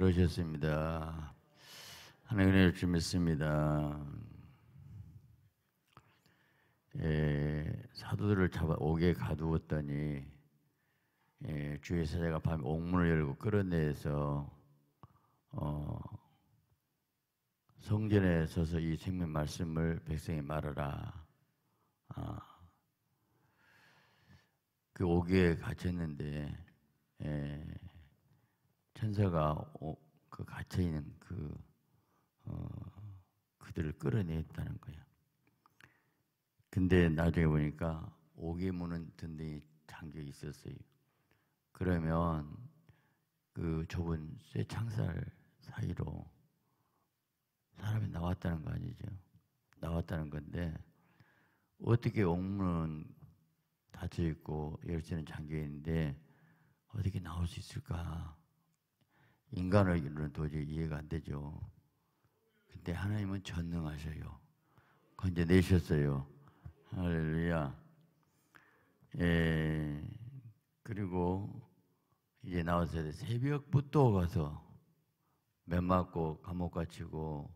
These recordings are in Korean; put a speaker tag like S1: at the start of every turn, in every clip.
S1: 그러셨습니다. 하나님의 주 믿습니다. 예, 사도들을 잡아 옥에 가두었더니 예, 주의 사자가 밤에 옥문을 열고 끌어내서 어, 성전에 서서 이 생명 말씀을 백성에 말하라. 아, 그 옥에 갇혔는데 예, 천사가 오, 어, 그 갇혀 있는 그 어, 그들을 끌어내었다는 거야. 근데 나중에 보니까 옥의 문은 든든히 잠겨 있었어요. 그러면 그 좁은 쇠창살 사이로 사람이 나왔다는 거 아니죠? 나왔다는 건데 어떻게 옥문은 닫혀 있고 열쇠는 잠겨 있는데 어떻게 나올 수 있을까? 인간으로는 도저히 이해가 안 되죠. 근데 하나님은 전능하셔요. 건져 내셨어요. 할렐루야. 예, 그리고 이제 나와서 새벽부터 가서 맨 맞고 감옥 갇히고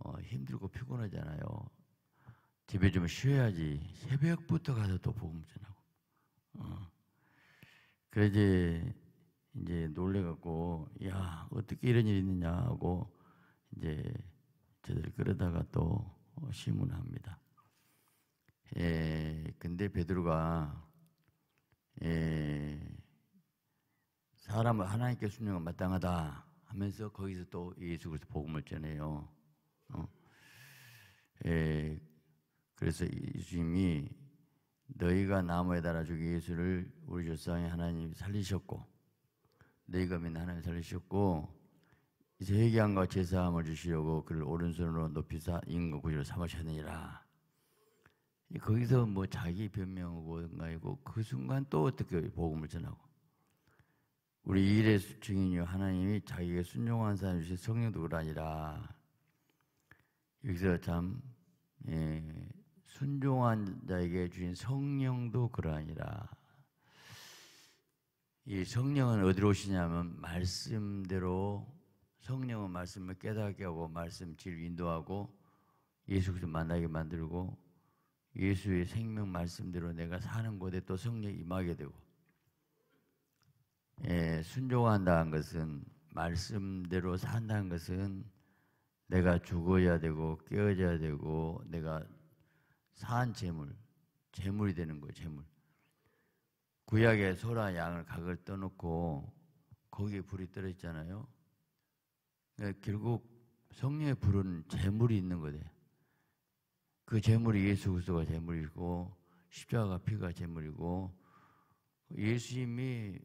S1: 어, 힘들고 피곤하잖아요. 집에 좀 쉬어야지. 새벽부터 가서 또 복음 전하고. 어. 그래서 이제 놀래갖고 야 어떻게 이런 일이 있느냐고 하 이제 저들 그러다가 또심문합니다 예, 근데 베드로가 예, 사람을 하나님께 순종은 마땅하다 하면서 거기서 또 예수 그리스도 복음을 전해요. 어. 예, 그래서 예수님이 너희가 나무에 달아주기 예수를 우리 조상의 하나님 살리셨고 내희가믿 하나님 살리셨고 이제 회개함과 제사함을 주시려고 그를 오른손으로 높이사 인구 구주로 삼으셨느니라. 거기서 뭐 자기 변명하고 뭔가이고 그 순간 또 어떻게 복음을 전하고 우리 일의 증인이요 하나님이 자기에게 순종한 사람 주신 성령도 그라니라 여기서 참 예, 순종한 자에게 주신 성령도 그러니라 이 성령은 어디로 오시냐면 말씀대로 성령은 말씀을 깨닫게 하고 말씀 질 인도하고 예수 를 만나게 만들고 예수의 생명 말씀대로 내가 사는 곳에 또 성령 이 임하게 되고 예, 순종한다는 것은 말씀대로 산다는 것은 내가 죽어야 되고 깨어져야 되고 내가 산 재물 재물이 되는 거예요 재물 구약의 소라 양을 각을 떠놓고 거기에 불이 떨어졌잖아요. 그러니까 결국 성령의 불은 재물이 있는 거대. 그 재물이 예수 그리스도가 재물이고 십자가 피가 재물이고 예수님이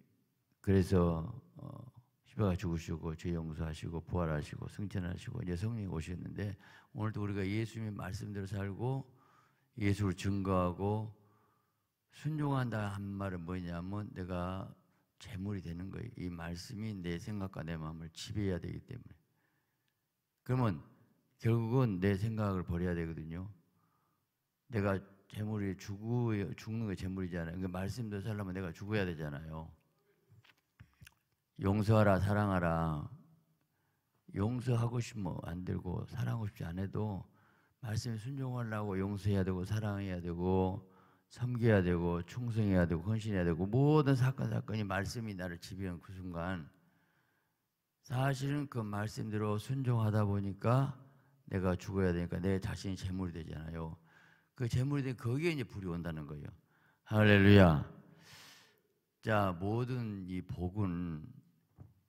S1: 그래서 어, 십자가 죽으시고 죄 용서하시고 부활하시고 승천하시고 이제 성령이 오셨는데 오늘도 우리가 예수님의 말씀대로 살고 예수를 증거하고 순종한다 한 말은 뭐냐면 내가 재물이 되는 거예요. 이 말씀이 내 생각과 내 마음을 지배해야 되기 때문에. 그러면 결국은 내 생각을 버려야 되거든요. 내가 재물이 죽어, 죽는 게 재물이잖아요. 그러니까 말씀도 살려면 내가 죽어야 되잖아요. 용서하라, 사랑하라. 용서하고 싶으면 안 되고, 사랑하고 싶지 않아도, 말씀에 순종하려고 용서해야 되고, 사랑해야 되고, 섬겨야 되고 충성해야 되고 헌신해야 되고 모든 사건 사건이 말씀이 나를 지배한그 순간 사실은 그 말씀대로 순종하다 보니까 내가 죽어야 되니까 내 자신이 재물이 되잖아요. 그 재물이 된 거기에 이제 불이 온다는 거예요.
S2: 할렐루야.
S1: 자, 모든 이 복은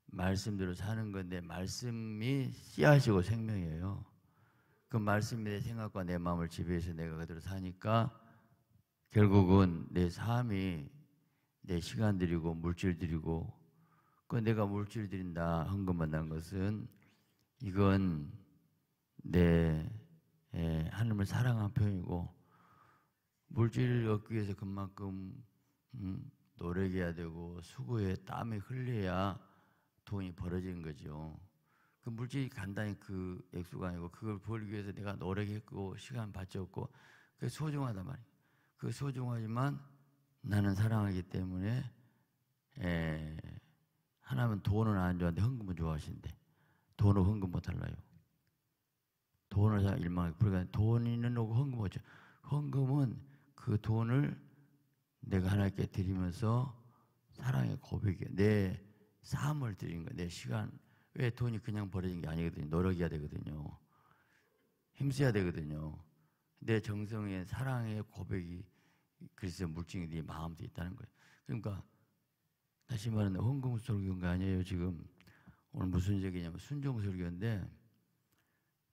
S1: 말씀대로 사는 건데 말씀이 씨앗이고 생명이에요. 그 말씀이 내 생각과 내 마음을 지배해서 내가 그대로 사니까 결국은 내 삶이 내 시간들이고 물질들이고 그 내가 물질들인다 한 것만 한 것은 이건 내 예, 하나님을 사랑한 표현이고 물질을 얻기 위해서 그만큼 음, 노력해야 되고 수고에 땀이 흘려야 돈이 벌어지는 거죠. 그 물질이 간단히 그 액수가 아니고 그걸 벌기 위해서 내가 노력했고 시간 바쳤고 그게 소중하단 말이에요. 그 소중하지만 나는 사랑하기 때문에 에, 하나면 돈은 안 좋아하는데 헌금은 좋아하신데 돈은 헌금못할라요 돈을 다 일망하게 그러니까 돈이는 오고 헌금 오죠. 헌금은 그 돈을 내가 하나님께 드리면서 사랑의 고백이에내 삶을 드린 거예내 시간. 왜 돈이 그냥 버려진 게 아니거든요. 노력해야 되거든요. 힘써야 되거든요. 내 정성에 사랑의 고백이 그리스도 물증이 네 마음도 있다는 거예요. 그러니까 다시 말하면 헌금설교인가 아니에요 지금 오늘 무슨 얘기냐면 순종설교인데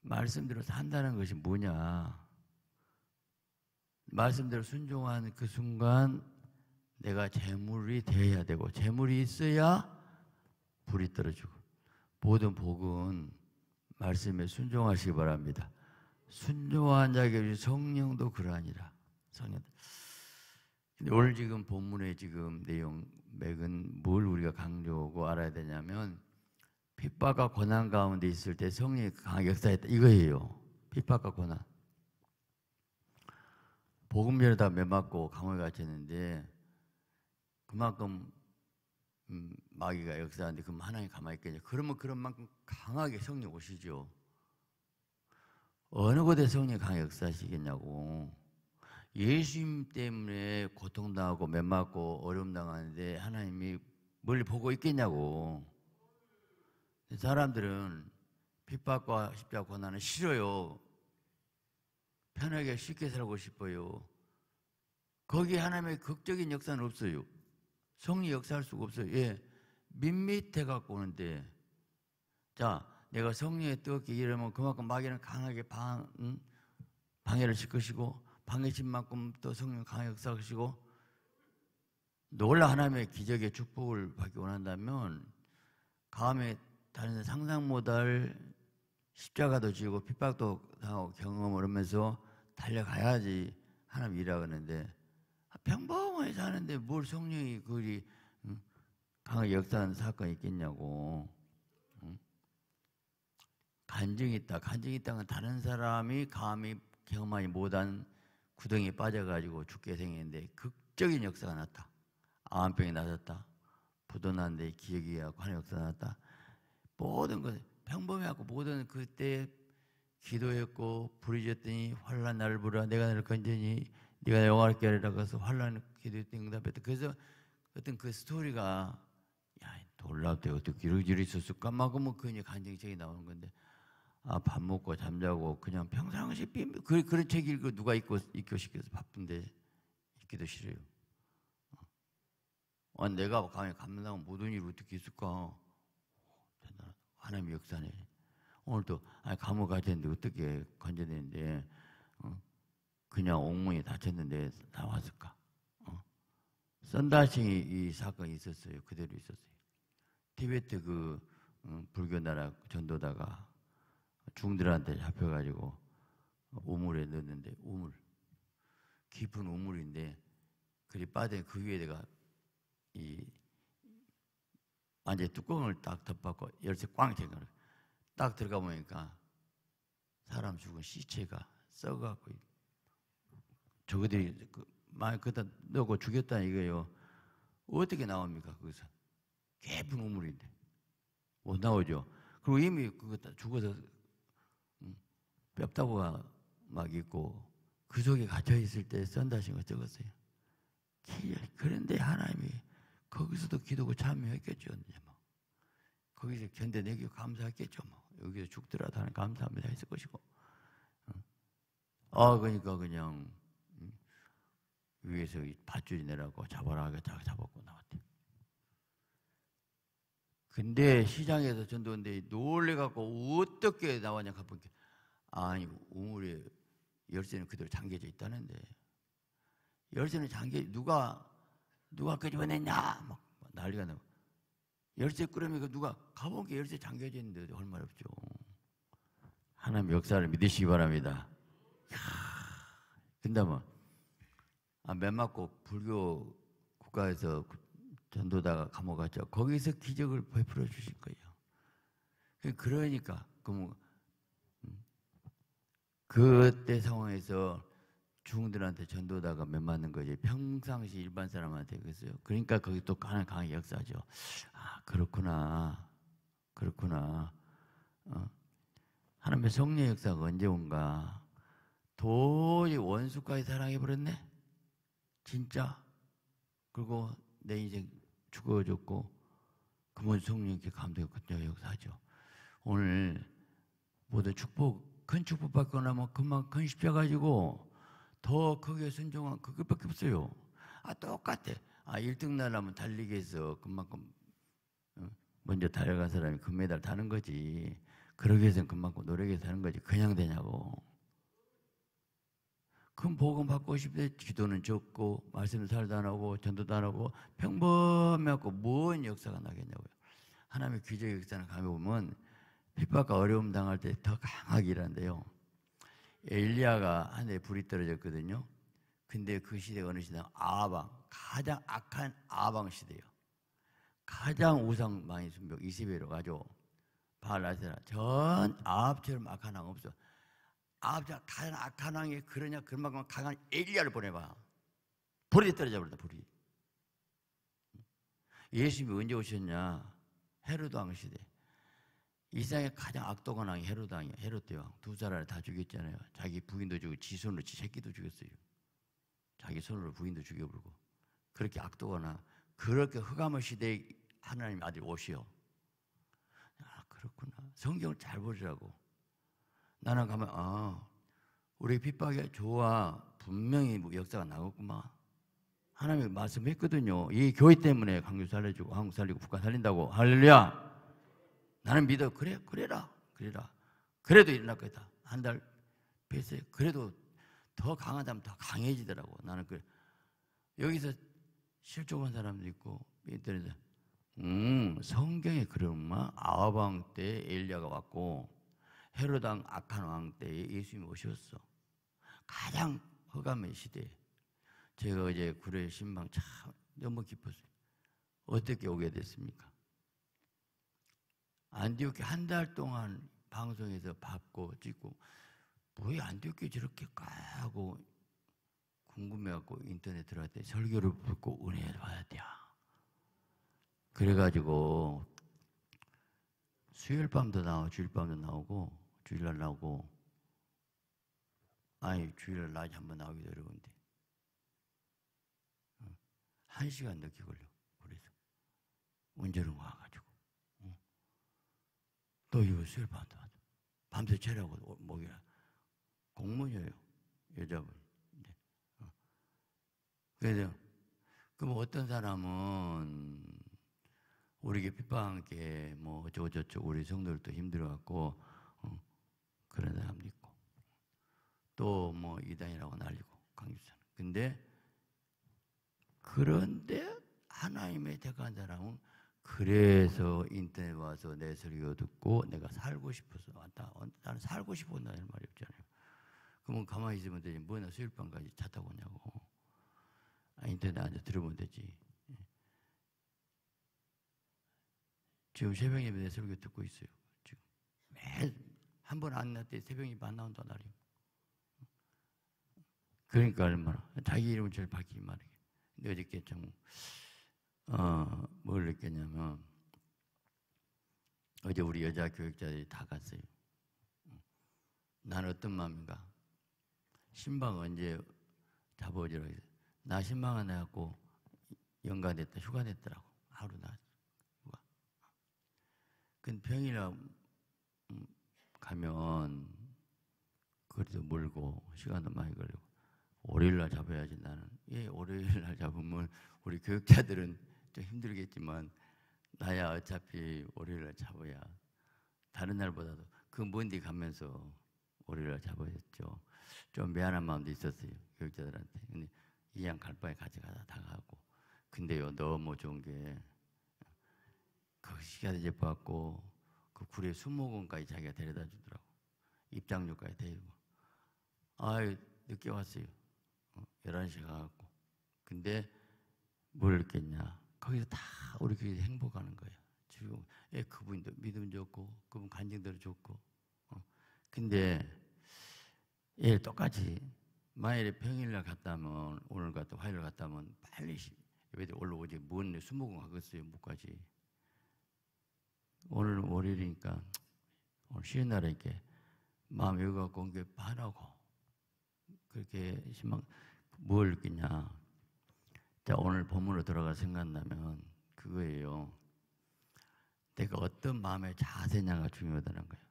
S1: 말씀대로 산다는 것이 뭐냐 말씀대로 순종한 그 순간 내가 재물이 돼야 되고 재물이 있어야 불이 떨어지고 모든 복은 말씀에 순종하시기 바랍니다. 순종한 자에게 성령도 그러하니라. 성령. 근데 오늘 지금 본문의 지금 내용 맥은 뭘 우리가 강조하고 알아야 되냐면 핍박과 고난 가운데 있을 때 성령이 강하게 역사했다 이거예요. 핍박과 고난. 복음전에 다 매맞고 감옥에 갇는데 그만큼 음, 마귀가 역사하는데 그럼 하나님 가만히 있겠냐. 그러면 그런 만큼 강하게 성령 오시죠. 어느 곳에 성령 강하 역사하시겠냐고. 예수님 때문에 고통당하고 맴맞고 어려움 당하는데 하나님이 멀 보고 있겠냐고. 사람들은 핍박과 십자가 고난은 싫어요. 편하게 쉽게 살고 싶어요. 거기 하나님의 극적인 역사는 없어요. 성리 역사할 수가 없어요. 예. 밋밋해 갖고 오는데. 자, 내가 성령의 뜨겁게 이러면 그만큼 마귀는 강하게 방, 응? 방해를 실 것이고 방해신 만큼 또 성령 강하게 역사하시고 놀라 하나님의 기적의 축복을 받기 원한다면 감히 다른 상상 못할 십자가도 지고 핍박도 당하고 경험을 하면서 달려가야지 하나님 일하는데 아, 평범하게 사는데 뭘 성령이 그리 강하게 역사하는 사건이 있겠냐고 간증이 있다. 간증이 다은 다른 사람이 감히 경험하지 못한 구덩이에 빠져가지고 죽게 생겼는데 극적인 역사가 났다. 암병이 나았다 부도난데 기억이 하고 역사가 났다. 모든 것 평범해갖고 모든 그때 기도했고 부르짖더니 환란 나 부르라 내가 너를 건지니
S2: 네가 영화를게 하리라 그래서
S1: 환란 기도했더니 응답했다. 그래서 어떤 그 스토리가 야 놀랍대 어떻게 이러지 있었을까? 막 뭐 그러면 그 이제 간증책이 나오는 건데 아, 밥 먹고 잠자고 그냥 평상시 삐, 그, 그런 책 읽고 누가 읽고 읽고 시켜서 바쁜데 읽기도 싫어요. 어. 아, 내가 가면 감당하고 모든 일 어떻게 있을까? 대단하하나님 역사네. 오늘도 아니, 감옥 갈텐데 어떻게 건져내는데 어? 그냥 옥문이 닫혔는데 나왔을까? 어? 썬다싱 이 사건이 있었어요. 그대로 있었어요. 티베트 그 음, 불교 나라 전도다가 중들한테 잡혀가지고 우물에 넣었는데 우물 깊은 우물인데 그리 빠져 그 위에다가 이 안에 뚜껑을 딱 덮었고 열쇠 꽝 탱글 딱 들어가 보니까 사람 죽은 시체가 썩어갖고 저거들이 그, 많이 그다 넣고 죽였다 이거예요. 어떻게 나옵니까 거기서 깊은 우물인데 못 나오죠. 그리고 이미 그거 다 죽어서 뼈다구가 막 있고 그 속에 갇혀 있을 때 썬다신 거 적었어요. 그런데 하나님이 거기서도 기도고 참여했겠죠. 이제 뭐. 거기서 견뎌내기 감사했겠죠. 뭐. 여기서 죽더라도 하는 감사합니다 했을 것이고. 아, 그러니까 그냥 위에서 밧줄이 내라고 잡아라 하겠다 잡았고 나왔대. 근데 시장에서 전도인데 놀래갖고 어떻게 나왔냐 가보니까 아니 우물에 열쇠는 그대로 잠겨져 있다는데 열쇠는 잠겨 누가 누가 끄집어냈냐 그 막 난리가 나고 열쇠 끄러미가 누가 가본게 열쇠 잠겨져 있는데 할말 없죠. 하나님 역사를 믿으시기 바랍니다. 야, 근다면 아, 맨 맞고 불교 국가에서 그 전도다가 감옥 갔죠. 거기서 기적을 베풀어 주실 거예요. 그러니까 그럼 그러니까 그 뭐 그때 상황에서 중국들한테 전도다가 몇맞는 거지 평상시 일반 사람한테 그랬어요. 그러니까 거기 또 하나 강하 역사죠. 아 그렇구나, 그렇구나. 어? 하나님의 성령 역사가 언제 온가? 도저히 원수까지 사랑해 버렸네. 진짜. 그리고 내 인생 죽어졌고 그분 성령께 감동했요 역사죠. 오늘 모든 축복 건축법받거나 뭐 금방 건십해가지고 더 크게 선정한 그것밖에 없어요. 아 똑같아. 아 1등 나라면 달리기해서 그만큼 어, 먼저 달려간 사람이 금메달 그 타는 거지. 그러기 위해서는 그만큼 노력해서 하는 거지. 그냥 되냐고. 큰 복음 받고 싶은데 기도는 적고 말씀을 잘도 안 하고 전도도 안 하고 평범해갖고 뭔 역사가 나겠냐고요. 하나님의 기적 역사는 가면 보면 핍박과 어려움 당할 때 더 강하게 일한대요. 엘리야가 한해 불이 떨어졌거든요. 근데 그 시대 어느 시대냐 아방 가장 악한 아방 시대요. 가장 우상 많이 숭배 이스베로 가죠. 바알라세라 전 아합처럼 악한 왕 없어. 아합처 가장 악한 왕이 그러냐 그만큼 강한 엘리야를 보내봐. 불이 떨어져 버린다 불이. 예수님이 언제 오셨냐? 헤로드 왕 시대. 이 세상에 가장 악독한 왕이 헤롯 왕이야. 헤롯 대왕 두 사람을 다 죽였잖아요. 자기 부인도 죽이고 지 손으로 지 새끼도 죽였어요. 자기 손으로 부인도 죽여버리고 그렇게 악독하나 그렇게 흑암의 시대에 하나님 아들 오시오. 아 그렇구나. 성경을 잘 보시라고. 나는 가면 아 우리 핍박이 좋아 분명히 뭐 역사가 나겠구만. 하나님이 말씀했거든요. 이 교회 때문에 강교 살려주고 한국 살리고 북한 살린다고 할렐루야. 나는 믿어. 그래, 그래라, 그래라. 그래도 일어날 거다. 한달 뱃에 그래도 더 강하다면 더 강해지더라고. 나는 그 그래. 여기서 실족한 사람도 있고 인터넷에 음 성경에 그런마 아합 왕때 엘리야가 왔고 헤로당 악한 왕 때에 예수님이 오셨어. 가장 허감의 시대에 제가 어제 구례 신방 참 너무 기뻤어요. 어떻게 오게 됐습니까? 안디옥에 한달 동안 방송에서 받고 찍고 왜 안디옥에 저렇게까 고 궁금해갖고 인터넷 들어갔대 설교를 듣고 은혜를 받았대요. 그래가지고 수요일 밤도 나오고 주일 밤도 나오고 주일날 나오고 아니 주일날 낮에 한 번 나오기도 어려운데 한 시간 넘게 걸려 그래서 운전을 와가지고 또 유수일 반도 밤새 체력고 목이라 공무원이에요 여자분. 네. 어. 그래서 그럼 뭐 어떤 사람은 우리에게 핍박 함께 뭐 어쩌고 저쩌고 우리 성도들도 힘들어갖고 어, 그런 사람도 있고 또 뭐 이단이라고 날리고 강집사는 근데 그런데 하나님의 택한 사람은 그래서 인터넷 와서 내 소리가 듣고 내가 살고 싶어서 왔다. 어, 나는 살고 싶었나 이 말이 없잖아요. 그러면 가만히 있으면 되지. 뭐나 수일밤까지차 타고 냐고 아, 인터넷 앉아 들어면 되지. 예. 지금 새벽 예배 내 설교 듣고 있어요. 지금 매한번안 났대 새벽 예배 나온단 말이요 그러니까 얼마나 자기 이름을 제일 밝히기 말이에요. 어저께 참 어, 뭘 느꼈냐면 어제 우리 여자 교육자들이 다 갔어요. 난 어떤 마음인가? 신방 언제 잡아오지라고 했어나 신방 안 해갖고 연가됐다, 휴가됐더라고. 하루 나 휴가. 근데 평일에 음, 가면 그래도 멀고 시간도 많이 걸리고 월요일날 잡아야지 나는. 예, 월요일날 잡으면 우리 교육자들은 좀 힘들겠지만 나야 어차피 월요일날 잡아야 다른 날보다도 그 먼데 가면서 월요일날 잡아줬죠. 좀 미안한 마음도 있었어요 교육자들한테. 근데 이양 갈 바에 가져가다 다 가고. 근데요 너무 좋은 게 그 시간에 제빠갖고 그 구례 그 수목원까지 자기가 데려다 주더라고. 입장료까지 데리고 아유 늦게 왔어요. 11시 어, 가갖고. 근데 뭘 했겠냐. 거기서 다 우리 교회 행복하는 거예요. 지금 예, 그분도 믿음 좋고 그분 간증대로 좋고. 어. 근데 예 똑같이 만일에 평일날 갔다면 오늘 갔다 화요일 갔다면 빨리 예배대 올라오지 뭔데수목원 가겠어요 못까지 오늘 월요일이니까 오늘 쉬는 날이렇게 마음 여기 갖고 온게 반하고 그렇게 희망 뭘 느끼냐 자, 오늘 본문으로 들어가 생각나면 그거예요. 내가 어떤 마음의 자세냐가 중요하다는 거예요.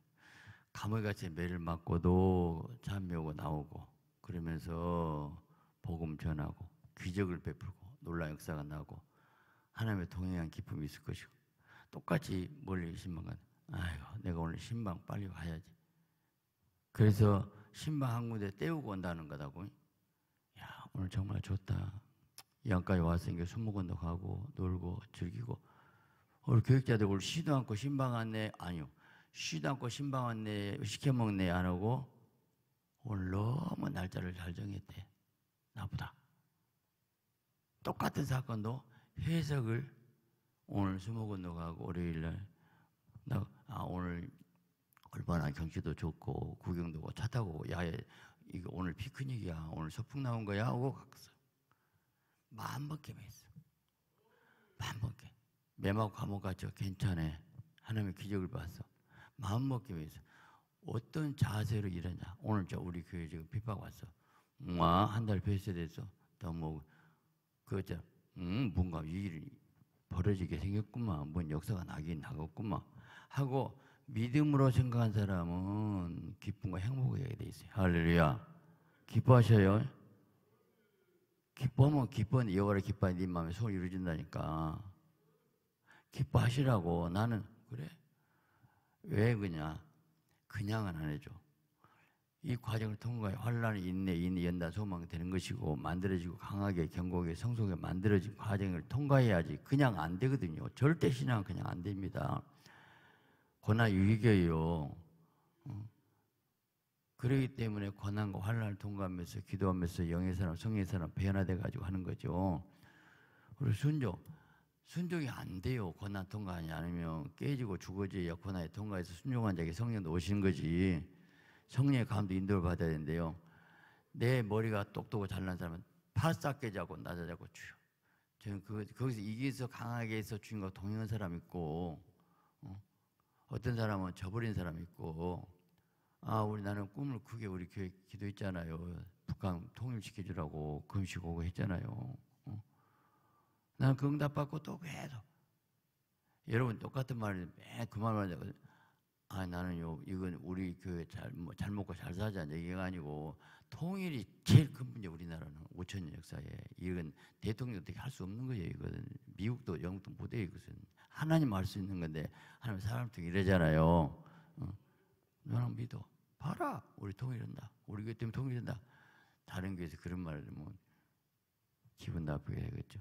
S1: 감물같이 매를 맞고도 잠이 오고 나오고 그러면서 복음 전하고 귀적을 베풀고 놀라운 역사가 나고 하나님의 동행한 기쁨이 있을 것이고 똑같이 멀리 신방 가 아이고 내가 오늘 신방 빨리 가야지. 그래서 신방 한 군데 떼우고 온다는 거다고. 야 오늘 정말 좋다. 양까지 와서 이까술목은도가고 놀고 즐기고 우리 교육자들 우리 쉬도 않고 신방 안내 아니요 쉬도 않고 신방 안내 시켜 먹네 안 하고 오늘 너무 날짜를 잘 정했대 나보다 똑같은 사건도 해석을 오늘 수목원도가고 월요일날 나 아, 오늘 얼마나 경치도 좋고 구경도 차 타고 야에 이거 오늘 피크닉이야 오늘 서풍 나온 거야 하고 갔어. 마만 번께 뵀어. 만 번께. 매하고 감옥 갔죠. 괜찮아. 하나님의 기적을 봤어. 마음 먹기 위해서 어떤 자세로 일하냐. 오늘 저 우리 교회 지금 핍박 왔어. 와, 뭐, 한달 뵀어야 됐어. 또 뭐, 그거죠. 음, 뭔가 이 일이 벌어지게 생겼구만. 뭔 역사가 나긴 나겠구만. 하고 믿음으로 생각한 사람은 기쁨과 행복하게 돼 있어요. 할렐루야. 기뻐하셔요. 기뻐하면 기뻐하는 여호와를 기뻐하니 네마음에 소원이 루어진다니까 기뻐하시라고 나는 그래. 왜그냥 그냥은 안 해줘. 이 과정을 통과해 환란이 인내, 인내, 연단, 소망 되는 것이고 만들어지고 강하게 경고하게 성숙하게 만들어진 과정을 통과해야지 그냥 안 되거든요. 절대 신앙은 그냥 안 됩니다. 고난 유익이에요. 어? 그러기 네. 때문에 권한과 환란을 통과하면서 기도하면서 영의 사람, 성의 사람 변화돼 가지고 하는 거죠. 우리 순종 순종이 안 돼요. 고난 통과하지 않으면 깨지고 죽어져야 고난에 통과해서 순종한 자에게 성령도 오신 거지. 성령의 감도 인도를 받아야 되는요내 머리가 똑똑하고 잘난 사람은 바싹 깨자고 낮아자고 주요. 저는 그, 거기서 이기서 강하게 해서 주인과 동행한 사람 있고, 어? 떤 사람은 저버린 사람 있고, 아, 우리 나는 꿈을 크게 우리 교회 기도했잖아요. 북한 통일시켜주라고 금식 오고 했잖아요. 어? 나는 그 응답 받고 또 계속. 여러분 똑같은 말을 맨그 말만 하거든 아, 나는요, 이건 우리 교회 잘, 뭐, 잘 먹고 잘사자 얘기가 아니고, 통일이 제일 큰 문제, 우리나라는. 5천년 역사에. 이건 대통령 어떻게 할수 없는 거예요, 이거는. 미국도 영국도 못해, 이것은. 하나님 할 수 있는 건데, 하나님 사람 통 이러잖아요. 어. 너랑 믿어. 봐라 우리 통일한다 우리 교회 때문에 통일된다 다른 교회에서 그런 말을 하면 기분 나쁘게 되겠죠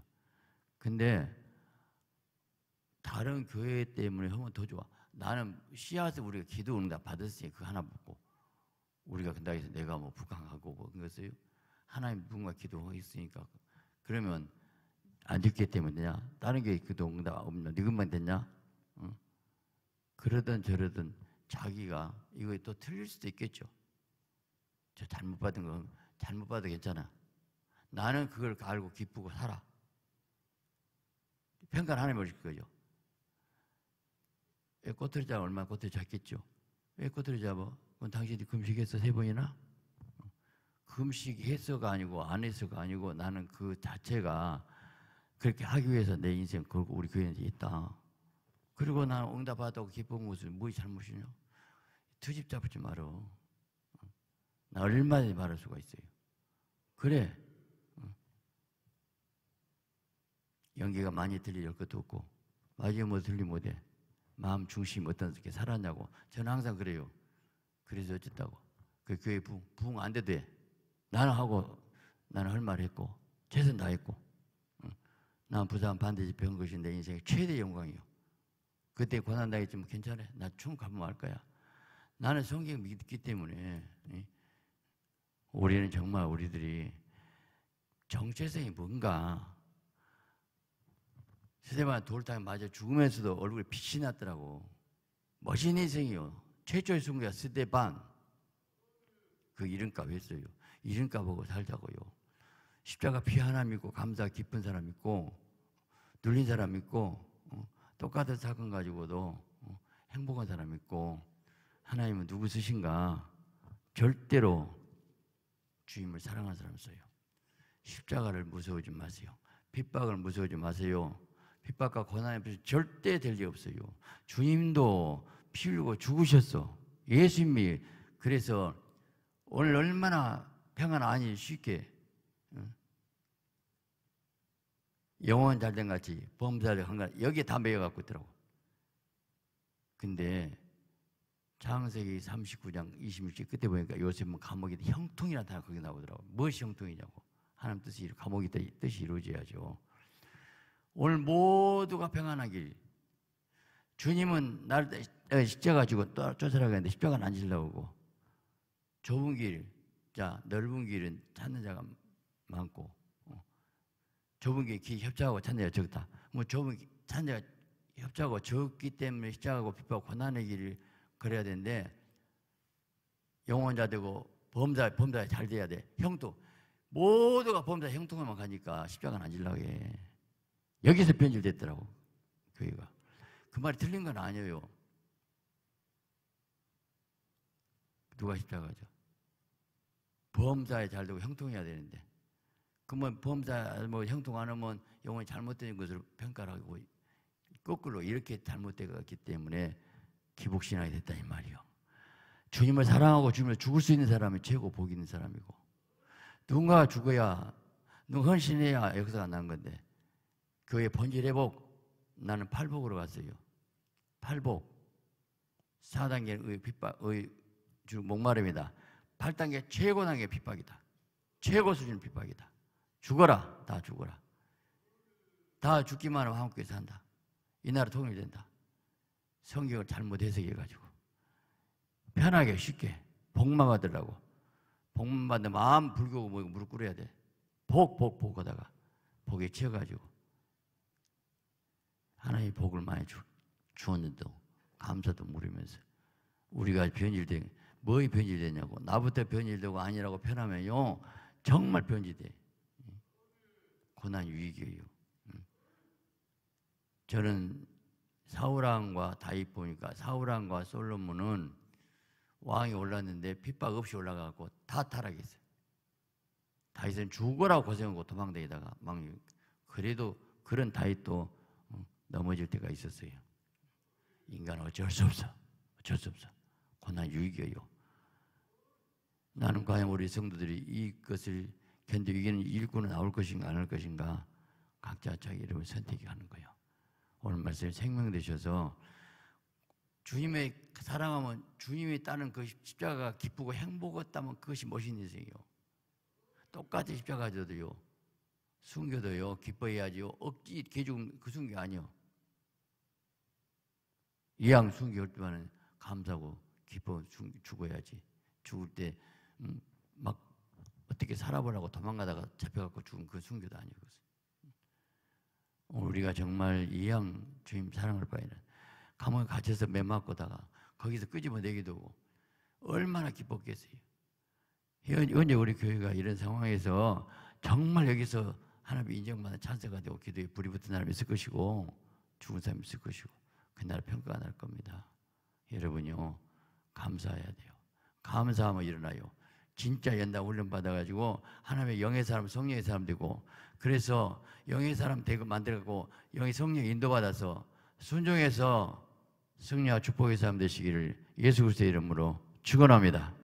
S1: 근데 다른 교회 때문에 하면 더 좋아 나는 씨앗을 우리가 기도 응답 받았으니 그 하나 먹고 우리가 근다에서 내가 뭐부강하고뭐그것요 하나님 누군가 기도했으니까 그러면 안 듣기 때문에되냐 다른 교게 기도 응답 없냐 니것만 네 됐냐 응? 그러든 저러든 자기가 이거 또 틀릴 수도 있겠죠. 저 잘못 받은 거 잘못 받아 괜찮아. 나는 그걸 알고 기쁘고 살아. 평가를 하나님 오실 거죠. 왜 예, 꼬투리 잡아? 얼마 꼬투리 잡겠죠? 왜 예, 꼬투리 잡아? 그건 당신이 금식했어, 세 번이나? 금식했어가 아니고, 안 했어가 아니고, 나는 그 자체가 그렇게 하기 위해서 내 인생 그리고 우리 교회에 있다. 그리고 나는 응답하다고 기쁜 것은 뭐이 잘못이냐? 두집 잡지 말어. 나 얼마든지 말할 수가 있어요. 그래. 어? 연기가 많이 들릴 것도 없고, 마지막 에뭐 들리 못해. 마음 중심이 어떻게 살았냐고. 저는 항상 그래요. 그래서 어쨌다고. 그 교회 부흥, 안 돼도 돼. 나는 하고, 나는 할말 했고, 최선 다 했고. 어? 난 부산 반드시 배운 것이 내 인생의 최대 영광이요. 그때 고난당했지만 괜찮아. 나춤 가면 할 거야. 나는 성경 믿기 때문에 우리는 정말 우리들이 정체성이 뭔가 세대반 돌탕에 맞아 죽으면서도 얼굴에 빛이 났더라고. 멋진 인생이요. 최초의 승부가 스대반그 이름값 했어요. 이름값하고 살자고요. 십자가 피 하나 믿고 감사 깊은 사람 있고 눌린 사람 있고 어, 똑같은 사건 가지고도 어, 행복한 사람 있고 하나님은 누구 쓰신가? 절대로 주님을 사랑하 사람 써요. 십자가를 무서워하지 마세요. 핍박을 무서워하지 마세요. 핍박과 고난에 비해 절대 될리 없어요. 주님도 피 흘리고 죽으셨어. 예수님이 그래서 오늘 얼마나 평안하니 쉽게 영원 잘된 같이 범사를 한가 여기에 다 매여갖고 있더라고. 근데 장세기 39장 26절 그때 보니까 요셉은 감옥에 형통이라는 단어 거기 나오더라고. 무엇이 형통이냐고. 하나님 뜻이 감옥이 뜻이 이루어져야죠. 오늘 모두가 평안하길. 주님은 나를 십자가 지고 쫓아가는데 십자가안질러고 좁은 길, 자 넓은 길은 찾는 자가 많고 어. 좁은 길이 협조하고 찾는 자가 적다. 뭐 좁은 길, 찾는 자가 협조하고 적기 때문에 십자가고 비파 고난의 길을 그래야 되는데 영혼자 되고 범사 범사에 잘 돼야 돼. 형도 모두가 범사 형통에만 가니까 십자가는 안 질라고 해. 여기서 변질됐더라고 교회가. 그 말이 틀린 건 아니에요. 누가 십자가죠? 범사에 잘 되고 형통해야 되는데. 그러면 범사 뭐 형통 안 하면 영원히 잘못된 것으로 평가를 하고 거꾸로 이렇게 잘못되기 었 때문에 기복신앙이 됐다이 말이요. 주님을 사랑하고 주님을 죽을 수 있는 사람이 최고 복 있는 사람이고 누군가 죽어야 누가 헌신해야 역사가 나 건데 교회 본질 회복 나는 팔복으로 갔어요. 팔복 사단계의 핍박의 목마름이다. 8단계 최고 단계 핍박이다. 최고 수준 핍박이다. 죽어라. 다 죽어라. 다 죽기만 하면 한국에 산다. 이 나라 통일된다. 성경을 잘못 해석해가지고 편하게 쉽게 복만 받으려고 복만 받는 마음 불교고 뭐 무릎 꿇어야 돼. 복, 복, 복 하다가 복에 채워가지고 하나님 복을 많이 주, 주었는데도 감사도 모르면서 우리가 변질된 뭐에 변질되냐고 나부터 변질되고 아니라고 편하면요 정말 변질돼 고난 위기예요. 음. 저는 사울왕과 다윗 보니까 사울왕과 솔로몬은 왕이 올랐는데 핍박 없이 올라가고 다 타락했어요. 다윗은 죽어라 고생하고 도망다니다가 막 그래도 그런 다윗도 어, 넘어질 때가 있었어요. 인간은 어쩔 수 없어. 어쩔 수 없어. 고난 유익이에요. 나는 과연 우리 성도들이 이것을 견디기는 일꾼은 나올 것인가 안할 것인가 각자 자기 이름을 선택하는 거예요. 오늘 말씀이 생명되셔서 주님의 사랑하면 주님이 따른 그 십자가 가 기쁘고 행복했다면 그것이 멋있는 인생이요. 똑같은 십자가져도요. 숨겨도요. 기뻐해야지요. 억지 개죽그 숨겨 아니요. 이왕 숨겨올 때만은 감사하고 기뻐 죽어야지. 죽을 때막 음, 어떻게 살아보라고 도망가다가 잡혀갖고 죽은 그 숨겨도 아니요. 그것은. 우리가 정말 이양 주님 사랑을 바에는 감옥에 갇혀서 매 맞고다가 거기서 끄집어내기도 하고 얼마나 기뻤겠어요. 언제 우리 교회가 이런 상황에서 정말 여기서 하나님 인정받는 찬스가 되고 기도에 불이 붙은 사람이 있을 것이고 죽은 사람이 있을 것이고 그날 평가 안할 겁니다. 여러분요 감사해야 돼요. 감사하면 일어나요. 진짜 연단 훈련 받아가지고 하나님의 영의 사람, 성령의 사람 되고 그래서 영의 사람 되고 만들고 영의 성령 인도받아서 순종해서 승리와 축복의 사람 되시기를 예수 그리스도의 이름으로 축원합니다.